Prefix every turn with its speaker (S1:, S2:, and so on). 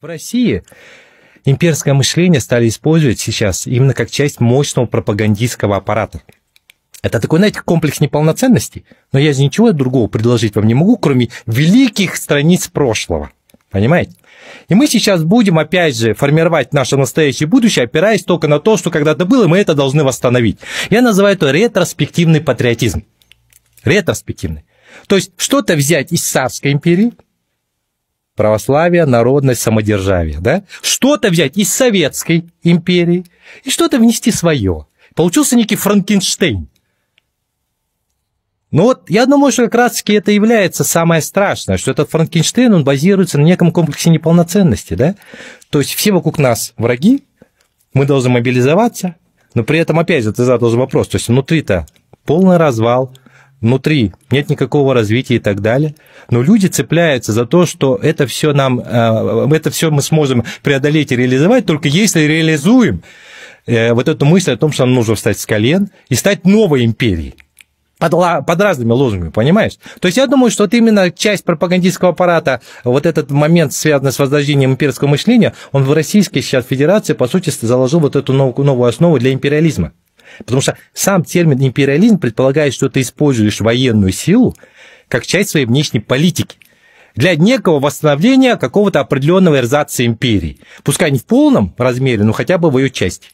S1: В России имперское мышление стали использовать сейчас именно как часть мощного пропагандистского аппарата. Это такой, знаете, комплекс неполноценности, но я же ничего другого предложить вам не могу, кроме великих страниц прошлого. Понимаете? И мы сейчас будем, опять же, формировать наше настоящее будущее, опираясь только на то, что когда-то было, и мы это должны восстановить. Я называю это ретроспективный патриотизм. Ретроспективный. То есть что-то взять из Царской империи – православие, народность, самодержавие, да? Что-то взять из Советской империи и что-то внести свое. Получился некий Франкенштейн. Ну вот, я думаю, что как раз таки это является самое страшное, что этот Франкенштейн, он базируется на неком комплексе неполноценности, да? То есть все вокруг нас враги, мы должны мобилизоваться, но при этом, опять же, ты задал вопрос, то есть внутри-то полный развал, внутри нет никакого развития и так далее. Но люди цепляются за то, что это все нам, э, это все мы сможем преодолеть и реализовать, только если реализуем э, вот эту мысль о том, что нам нужно встать с колен и стать новой империей. Под, под разными лозунгами, понимаешь? То есть я думаю, что вот именно часть пропагандистского аппарата, вот этот момент, связанный с возрождением имперского мышления, он в Российской сейчас Федерации, по сути, заложил вот эту новую, новую основу для империализма. Потому что сам термин империализм предполагает, что ты используешь военную силу как часть своей внешней политики для некого восстановления какого-то определенного эрзаца империи. Пускай не в полном размере, но хотя бы в ее части.